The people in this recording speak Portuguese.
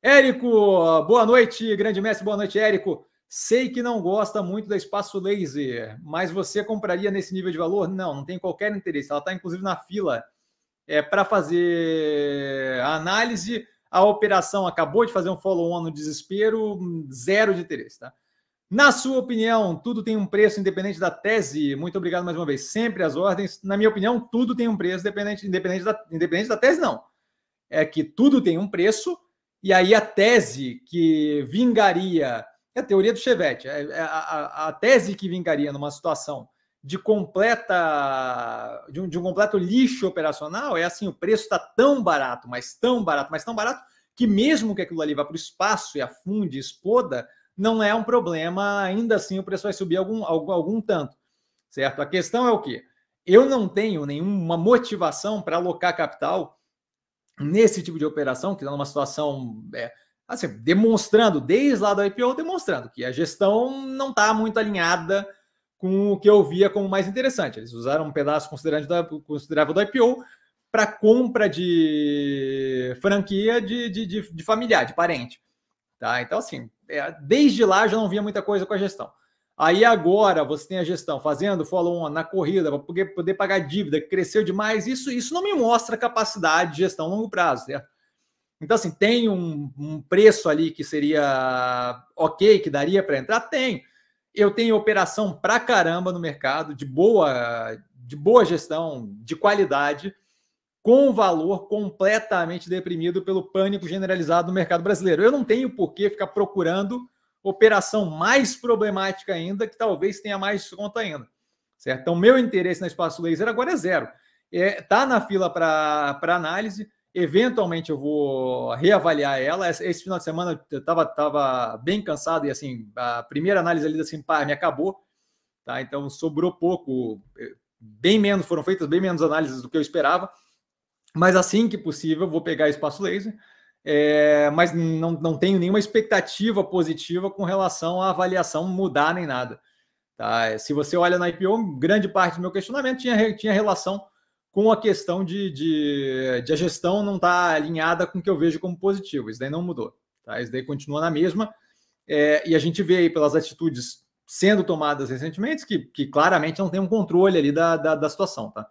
Érico, boa noite, grande mestre, boa noite, Érico. Sei que não gosta muito da espaço laser, mas você compraria nesse nível de valor? Não, não tem qualquer interesse. Ela está inclusive na fila é, para fazer a análise. A operação acabou de fazer um follow-on no desespero, zero de interesse, tá? Na sua opinião, tudo tem um preço independente da tese? Muito obrigado mais uma vez. Sempre as ordens. Na minha opinião, tudo tem um preço independente, independente, da, independente da tese, não. É que tudo tem um preço e aí a tese que vingaria, é a teoria do Chevette, é, é, a, a, a tese que vingaria numa situação de completa de um, de um, completo lixo operacional é assim o preço está tão barato mas tão barato mas tão barato que mesmo que aquilo ali vá para o espaço e afunde exploda não é um problema ainda assim o preço vai subir algum, algum, algum tanto certo a questão é o que eu não tenho nenhuma motivação para alocar capital nesse tipo de operação, que está numa situação. É, assim, demonstrando, desde lá do IPO, demonstrando que a gestão não está muito alinhada com o que eu via como mais interessante. Eles usaram um pedaço considerável do IPO para compra de franquia de, de, de, de familiar, de parente. Tá? Então, assim, é, desde lá já não via muita coisa com a gestão. Aí agora você tem a gestão fazendo follow-on na corrida para poder, pagar dívida, que cresceu demais. Isso, isso não me mostra capacidade de gestão a longo prazo, certo? Então, assim, tem um, um preço ali que seria ok, que daria para entrar? Tem. Eu tenho operação pra caramba no mercado, de boa, de boa gestão, de qualidade, com valor completamente deprimido pelo pânico generalizado no mercado brasileiro. Eu não tenho por que ficar procurando operação mais problemática ainda, que talvez tenha mais desconto ainda. Certo? Então, meu interesse na Espaço Laser agora é zero. Está é, tá na fila para análise. Eventualmente eu vou reavaliar ela. Esse final de semana eu estava tava bem cansado e assim, a primeira análise ali da Simpar me acabou. Tá? Então sobrou pouco, é, bem menos, foram feitas bem menos análises do que eu esperava. Mas assim que possível, vou pegar espaço laser é, mas não, não tenho nenhuma expectativa positiva com relação à avaliação mudar nem nada. Tá? Se você olha na IPO, grande parte do meu questionamento tinha, tinha relação com a questão de, de, de a gestão não estar tá alinhada com o que eu vejo como positivo. Isso daí não mudou. Tá? Isso daí continua na mesma. É, e a gente vê aí pelas atitudes sendo tomadas recentemente que, que claramente não tem um controle ali da, da, da situação. Tá?